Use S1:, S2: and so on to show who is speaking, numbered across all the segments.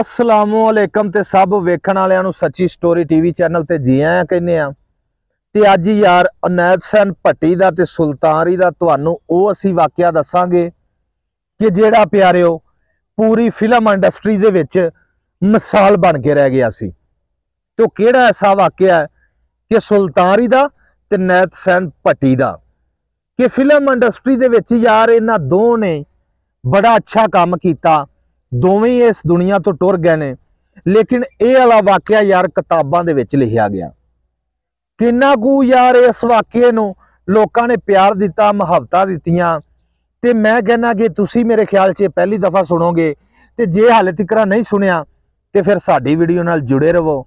S1: ਅਸਲਾਮੁਅਲੈਕਮ ਤੇ ਸਭ ਵੇਖਣ ਵਾਲਿਆਂ ਨੂੰ ਸੱਚੀ ਸਟੋਰੀ ਟੀਵੀ ਚੈਨਲ ਤੇ ਜੀ ਆਇਆਂ ਕਹਿੰਦੇ ਆ ਤੇ ਅੱਜ ਯਾਰ ਅਨੈਤ ਸੈਨ ਭੱਟੀ ਦਾ ਤੇ ਸੁਲਤਾਨਰੀ ਦਾ ਤੁਹਾਨੂੰ ਉਹ ਅਸੀਂ ਵਾਕਿਆ ਦੱਸਾਂਗੇ ਕਿ ਜਿਹੜਾ ਪਿਆਰਿਓ ਪੂਰੀ ਫਿਲਮ ਇੰਡਸਟਰੀ ਦੇ ਵਿੱਚ ਮਿਸਾਲ ਬਣ ਕੇ ਰਹਿ ਗਿਆ ਸੀ ਤੇ ਉਹ ਕਿਹੜਾ ਐਸਾ ਵਾਕਿਆ ਕਿ ਸੁਲਤਾਨਰੀ ਦਾ ਤੇ ਨੈਤ ਸੈਨ ਭੱਟੀ ਦਾ ਕਿ ਫਿਲਮ ਇੰਡਸਟਰੀ ਦੇ ਵਿੱਚ ਯਾਰ ਇਹਨਾਂ ਦੋ ਨੇ ਬੜਾ ਅੱਛਾ ਕੰਮ ਕੀਤਾ ਦੋਵੇਂ ਇਸ ਦੁਨੀਆ ਤੋਂ ਟੁਰ ਗਏ ਨੇ ਲੇਕਿਨ ਇਹ ਵਾਲਾ ਵਾਕਿਆ ਯਾਰ ਕਿਤਾਬਾਂ ਦੇ ਵਿੱਚ ਲਿਖਿਆ ਗਿਆ ਕਿੰਨਾ ਕੁ ਯਾਰ ਇਸ ਵਾਕਿਏ ਨੂੰ ਲੋਕਾਂ ਨੇ ਪਿਆਰ ਦਿੱਤਾ ਮੁਹੱਬਤਾਂ ਦਿੱਤੀਆਂ ਤੇ ਮੈਂ ਕਹਿੰਨਾ ਕਿ ਤੁਸੀਂ ਮੇਰੇ ਖਿਆਲ 'ਚ ਪਹਿਲੀ ਦਫਾ ਸੁਣੋਗੇ ਤੇ ਜੇ ਹਾਲੇ ਤੱਕ ਨਹੀਂ ਸੁਣਿਆ ਤੇ ਫਿਰ ਸਾਡੀ ਵੀਡੀਓ ਨਾਲ ਜੁੜੇ ਰਹੋ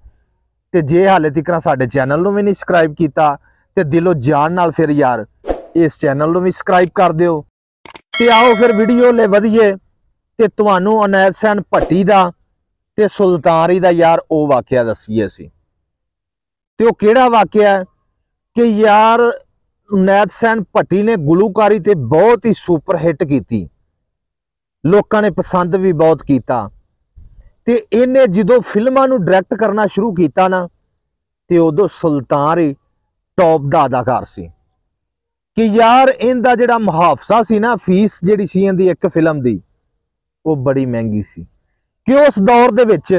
S1: ਤੇ ਜੇ ਹਾਲੇ ਤੱਕ ਸਾਡੇ ਚੈਨਲ ਨੂੰ ਵੀ ਨਹੀਂ ਸਬਸਕ੍ਰਾਈਬ ਕੀਤਾ ਤੇ ਦਿਲੋਂ ਜਾਨ ਨਾਲ ਫਿਰ ਯਾਰ ਇਸ ਚੈਨਲ ਨੂੰ ਵੀ ਸਬਸਕ੍ਰਾਈਬ ਕਰ ਦਿਓ ਤੇ ਆਓ ਫਿਰ ਵੀਡੀਓ ਲੈ ਵਧੀਏ ਤੇ ਤੁਹਾਨੂੰ ਅਨੈਸਨ ਭੱਟੀ ਦਾ ਤੇ ਸੁਲਤਾਨੀ ਦਾ ਯਾਰ ਉਹ ਵਾਕਿਆ ਦੱਸੀਏ ਸੀ ਤੇ ਉਹ ਕਿਹੜਾ ਵਾਕਿਆ ਹੈ ਕਿ ਯਾਰ ਨੈਤਸੈਨ ਭੱਟੀ ਨੇ ਗਲੂਕਾਰੀ ਤੇ ਬਹੁਤ ਹੀ ਸੁਪਰ ਹਿੱਟ ਕੀਤੀ ਲੋਕਾਂ ਨੇ ਪਸੰਦ ਵੀ ਬਹੁਤ ਕੀਤਾ ਤੇ ਇਹਨੇ ਜਦੋਂ ਫਿਲਮਾਂ ਨੂੰ ਡਾਇਰੈਕਟ ਕਰਨਾ ਸ਼ੁਰੂ ਕੀਤਾ ਨਾ ਤੇ ਉਦੋਂ ਸੁਲਤਾਨ ਟੌਪ ਦਾ ਅਦਾਕਾਰ ਸੀ ਕਿ ਯਾਰ ਇਹਦਾ ਜਿਹੜਾ ਮੁਹਾਫਸਾ ਸੀ ਨਾ ਫੀਸ ਜਿਹੜੀ ਸੀ ਇਹਦੀ ਇੱਕ ਫਿਲਮ ਦੀ ਉਹ ਬੜੀ ਮਹਿੰਗੀ ਸੀ ਕਿ ਉਸ ਦੌਰ ਦੇ ਵਿੱਚ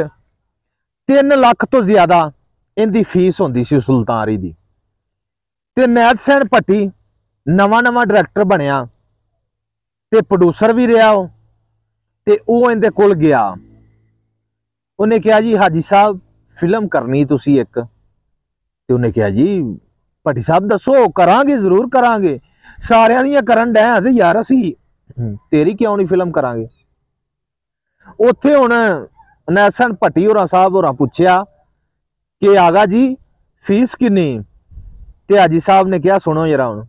S1: 3 ਲੱਖ ਤੋਂ ਜ਼ਿਆਦਾ ਇਹਦੀ ਫੀਸ ਹੁੰਦੀ ਸੀ ਸੁਲਤਾਨਰੀ ਦੀ ਤੇ ਨੈਤ ਸੈਨ ਪੱਟੀ ਨਵਾਂ-ਨਵਾਂ ਡਾਇਰੈਕਟਰ ਬਣਿਆ ਤੇ ਪ੍ਰੋਡਿਊਸਰ ਵੀ ਰਿਹਾ ਉਹ ਤੇ ਉਹ ਇਹਦੇ ਕੋਲ ਗਿਆ ਉਹਨੇ ਕਿਹਾ ਜੀ ਹਾਜੀ ਸਾਹਿਬ ਫਿਲਮ ਕਰਨੀ ਤੁਸੀਂ ਇੱਕ ਤੇ ਉਹਨੇ ਕਿਹਾ ਜੀ ਪੱਟੀ ਸਾਹਿਬ ਦੱਸੋ ਕਰਾਂਗੇ ਜ਼ਰੂਰ ਕਰਾਂਗੇ ਸਾਰਿਆਂ ਦੀਆਂ ਕਰਨ ਡੈ ਤੇ ਯਾਰ ਅਸੀਂ ਤੇਰੀ ਕਿਉਂ ਨਹੀਂ ਫਿਲਮ ਕਰਾਂਗੇ ਉੱਥੇ ਹੁਣ ਨੈਸਨ ਭੱਟੀ ਹੋਰਾਂ ਸਾਹਿਬ ਹੋਰਾਂ ਪੁੱਛਿਆ ਕਿ ਆਗਾ ਜੀ ਫੀਸ ਕਿੰਨੀ ਤੇ ਹਾਜੀ ਸਾਹਿਬ ਨੇ ਕਿਹਾ ਸੁਣੋ ਯਾਰ ਹੁਣ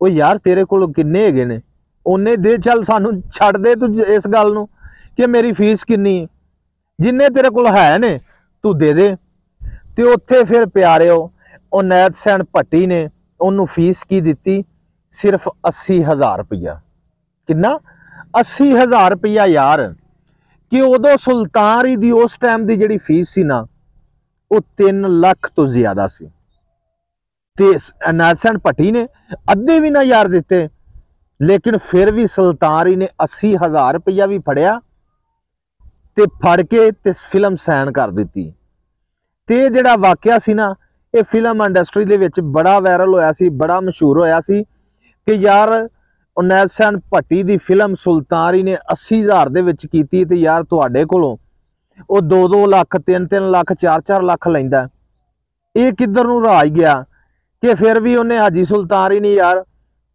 S1: ਉਹ ਯਾਰ ਤੇਰੇ ਕੋਲ ਕਿੰਨੇ ਹੈਗੇ ਨੇ ਉਹਨੇ ਦੇ ਚੱਲ ਸਾਨੂੰ ਛੱਡ ਦੇ ਤੂੰ ਇਸ ਗੱਲ ਨੂੰ ਕਿ ਮੇਰੀ ਫੀਸ ਕਿੰਨੀ ਜਿੰਨੇ ਤੇਰੇ ਕੋਲ ਹੈ ਨੇ ਤੂੰ ਦੇ ਦੇ ਤੇ ਉੱਥੇ ਫਿਰ ਪਿਆਰਿਓ ਉਹ ਨੈਤ ਸੈਣ ਭੱਟੀ ਨੇ ਉਹਨੂੰ ਫੀਸ ਕੀ ਦਿੱਤੀ ਸਿਰਫ 80000 ਰੁਪਇਆ ਕਿੰਨਾ 80000 ਰੁਪਇਆ ਯਾਰ ਕਿ ਉਦੋਂ ਸੁਲਤਾਨਰੀ ਦੀ ਉਸ ਟਾਈਮ ਦੀ ਜਿਹੜੀ ਫੀਸ ਸੀ ਨਾ ਉਹ 3 ਲੱਖ ਤੋਂ ਜ਼ਿਆਦਾ ਸੀ ਤੇ ਅਨਾਸਨ ਭੱਟੀ ਨੇ ਅੱਧੇ ਵੀ ਨਾ ਯਾਰ ਦਿੱਤੇ ਲੇਕਿਨ ਫਿਰ ਵੀ ਸੁਲਤਾਨਰੀ ਨੇ 80000 ਰੁਪਇਆ ਵੀ ਫੜਿਆ ਤੇ ਫੜ ਕੇ ਤੇ ਫਿਲਮ ਸਾਈਨ ਕਰ ਦਿੱਤੀ ਤੇ ਜਿਹੜਾ ਵਾਕਿਆ ਸੀ ਨਾ ਇਹ ਫਿਲਮ ਇੰਡਸਟਰੀ ਦੇ ਵਿੱਚ ਬੜਾ ਵਾਇਰਲ ਹੋਇਆ ਸੀ ਬੜਾ ਮਸ਼ਹੂਰ ਹੋਇਆ ਸੀ ਕਿ ਯਾਰ ਉਨੈਸਨ ਭੱਟੀ ਦੀ ਫਿਲਮ ਸੁਲਤਾਨੀ ਨੇ 80000 ਦੇ ਵਿੱਚ ਕੀਤੀ ਤੇ ਯਾਰ ਤੁਹਾਡੇ ਕੋਲੋਂ ਉਹ 2-2 ਲੱਖ 3-3 ਲੱਖ 4-4 ਲੱਖ ਲੈਂਦਾ ਇਹ ਕਿੱਧਰ ਨੂੰ ਰਾਜ ਗਿਆ ਕਿ ਫਿਰ ਵੀ ਉਹਨੇ ਹਾਜੀ ਸੁਲਤਾਨੀ ਨੇ ਯਾਰ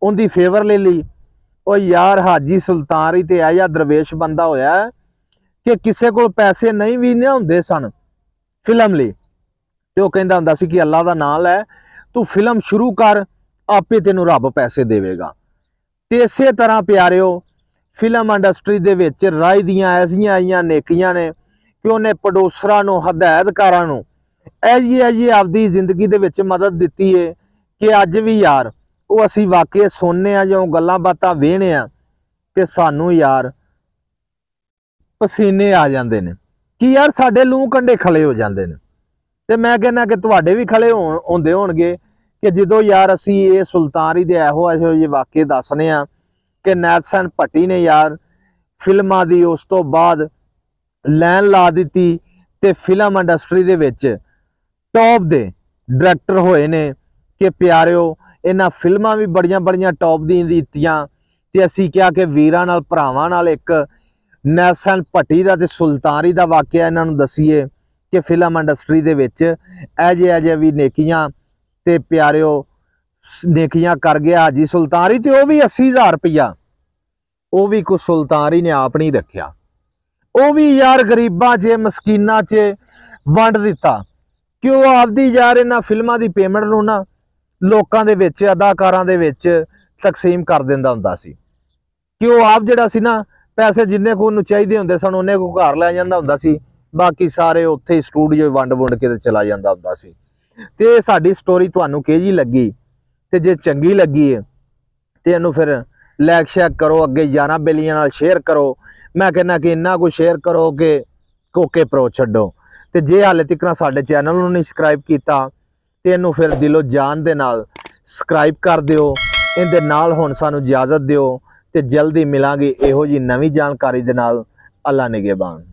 S1: ਉਹਦੀ ਫੇਵਰ ਲੈ ਲਈ ਉਹ ਯਾਰ ਹਾਜੀ ਸੁਲਤਾਨੀ ਤੇ ਆਇਆ ਦਰਵੇਸ਼ ਬੰਦਾ ਹੋਇਆ ਕਿ ਕਿਸੇ ਕੋਲ ਪੈਸੇ ਨਹੀਂ ਵੀ ਨਹੀਂ ਹੁੰਦੇ ਸਨ ਫਿਲਮ ਲਈ ਤੇ ਉਹ ਕਹਿੰਦਾ ਹੁੰਦਾ ਸੀ ਕਿ ਅੱਲਾ ਦਾ ਨਾਮ ਲੈ ਤੂੰ ਫਿਲਮ ਸ਼ੁਰੂ ਕਰ ਆਪੇ ਤੈਨੂੰ ਰੱਬ ਪੈਸੇ ਦੇਵੇਗਾ ਤੇ ਇਸੇ ਤਰ੍ਹਾਂ ਪਿਆਰਿਓ ਫਿਲਮ ਇੰਡਸਟਰੀ ਦੇ ਵਿੱਚ ਰਾਜ ਦੀਆਂ ਐਸੀਆਂ ਆਈਆਂ ਨੇਕੀਆਂ ਨੇ ਕਿ ਉਹਨੇ ਪ੍ਰੋਡਿਊਸਰਾਂ ਨੂੰ ਹਦਾਇਤਕਾਰਾਂ ਨੂੰ ਐ ਜੀ ਐ ਜੀ ਆਪਦੀ ਜ਼ਿੰਦਗੀ ਦੇ ਵਿੱਚ ਮਦਦ ਦਿੱਤੀ ਏ ਕਿ ਅੱਜ ਵੀ ਯਾਰ ਉਹ ਅਸੀਂ ਵਾਕਿਆ ਸੁਣਨੇ ਆ ਜਿਉਂ ਗੱਲਾਂ ਬਾਤਾਂ ਵੇਣੇ ਆ ਤੇ ਸਾਨੂੰ ਯਾਰ ਪਸੀਨੇ ਆ ਜਾਂਦੇ ਨੇ ਕਿ ਯਾਰ ਸਾਡੇ ਲੂ ਕੰਡੇ ਖਲੇ ਹੋ ਜਾਂਦੇ ਨੇ ਤੇ ਮੈਂ ਕਹਿੰਦਾ ਕਿ ਤੁਹਾਡੇ ਵੀ ਖਲੇ ਹੋਣ ਹੁੰਦੇ ਹੋਣਗੇ ਕਿ ਜਦੋਂ ਯਾਰ ਅਸੀਂ ਇਹ ਸੁਲਤਾਨੀ ਦੇ ਇਹੋ ਇਹੋ ਜਿਹੇ ਵਾਕਏ ਦੱਸਨੇ ਆ ਕਿ ਨੈਥਸਨ ਭੱਟੀ ਨੇ ਯਾਰ ਫਿਲਮਾਂ ਦੀ ਉਸ ਤੋਂ ਬਾਅਦ ਲੈਨ ਲਾ ਦਿੱਤੀ ਤੇ ਫਿਲਮ ਇੰਡਸਟਰੀ ਦੇ ਵਿੱਚ ਟੌਪ ਦੇ ਡਾਇਰੈਕਟਰ ਹੋਏ ਨੇ ਕਿ ਪਿਆਰਿਓ ਇਹਨਾਂ ਫਿਲਮਾਂ ਵੀ ਬੜੀਆਂ ਬੜੀਆਂ ਟੌਪ ਦੀਆਂ ਦਿੱਤੀਆਂ ਤੇ ਅਸੀਂ ਕਿਹਾ ਕਿ ਵੀਰਾਂ ਨਾਲ ਭਰਾਵਾਂ ਨਾਲ ਇੱਕ ਨੈਸਨ ਭੱਟੀ ਦਾ ਤੇ ਸੁਲਤਾਨੀ ਦਾ ਵਾਕਿਆ ਇਹਨਾਂ ਨੂੰ ਦਸੀਏ ਕਿ ਫਿਲਮ ਇੰਡਸਟਰੀ ਦੇ ਵਿੱਚ ਐਜੇ ਐਜੇ ਵੀ ਨੇਕੀਆਂ ਤੇ ਪਿਆਰਿਓ ਦੇਖੀਆਂ ਕਰ ਗਿਆ ਹਾਜੀ ਸੁਲਤਾਨੀ ਤੇ ਉਹ ਵੀ 80000 ਰੁਪਇਆ ਉਹ ਵੀ ਕੋ ਸੁਲਤਾਨੀ ਨੇ ਆਪ ਨਹੀਂ ਰੱਖਿਆ ਉਹ ਵੀ ਯਾਰ ਗਰੀਬਾਂ 'ਚ ਮਸਕੀਨਾਂ 'ਚ ਵੰਡ ਦਿੱਤਾ ਕਿ ਉਹ ਆਪਦੀ ਯਾਰ ਇਹਨਾਂ ਫਿਲਮਾਂ ਦੀ ਪੇਮੈਂਟ ਨੂੰ ਨਾ ਲੋਕਾਂ ਦੇ ਵਿੱਚ ਅਦਾਕਾਰਾਂ ਦੇ ਵਿੱਚ ਤਕਸੀਮ ਕਰ ਦਿੰਦਾ ਹੁੰਦਾ ਸੀ ਕਿ ਉਹ ਆਪ ਜਿਹੜਾ ਸੀ ਨਾ ਪੈਸੇ ਜਿੰਨੇ ਕੋ ਨੂੰ ਚਾਹੀਦੇ ਹੁੰਦੇ ਸਨ ਉਹਨੇ ਕੋ ਘਰ ਲੈ ਜਾਂਦਾ ਹੁੰਦਾ ਸੀ ਬਾਕੀ ਸਾਰੇ ਉੱਥੇ ਸਟੂਡੀਓ ਵੰਡ ਵੰਡ ਕੇ ਤੇ ਚਲਾ ਜਾਂਦਾ ਹੁੰਦਾ ਸੀ ਤੇ ਸਾਡੀ ਸਟੋਰੀ ਤੁਹਾਨੂੰ ਕਿਹਜੀ ਲੱਗੀ ਤੇ ਜੇ ਚੰਗੀ ਲੱਗੀ ਹੈ ਤੇ ਇਹਨੂੰ ਫਿਰ ਲਾਈਕ ਸ਼ੇਅਰ ਕਰੋ ਅੱਗੇ ਯਾਰਾਂ ਬਿਲੀਅਨ ਨਾਲ ਸ਼ੇਅਰ ਕਰੋ ਮੈਂ ਕਹਿੰਦਾ ਕਿ ਇੰਨਾ ਕੁ ਸ਼ੇਅਰ ਕਰੋ ਕਿ ਕੋਕੇ ਪ੍ਰੋ ਛੱਡੋ ਤੇ ਜੇ ਹਾਲੇ ਤੱਕ ਨਾ ਸਾਡੇ ਚੈਨਲ ਨੂੰ ਨਹੀਂ ਸਬਸਕ੍ਰਾਈਬ ਕੀਤਾ ਤੇ ਇਹਨੂੰ ਫਿਰ ਦਿਲੋਂ ਜਾਨ ਦੇ ਨਾਲ ਸਬਸਕ੍ਰਾਈਬ ਕਰ ਦਿਓ ਇਹਦੇ ਨਾਲ ਹੁਣ ਸਾਨੂੰ ਇਜਾਜ਼ਤ ਦਿਓ ਤੇ ਜਲਦੀ ਮਿਲਾਂਗੇ ਇਹੋ ਜੀ ਨਵੀਂ ਜਾਣਕਾਰੀ ਦੇ ਨਾਲ ਅੱਲਾ ਨਿਗਹਿਬਾਨ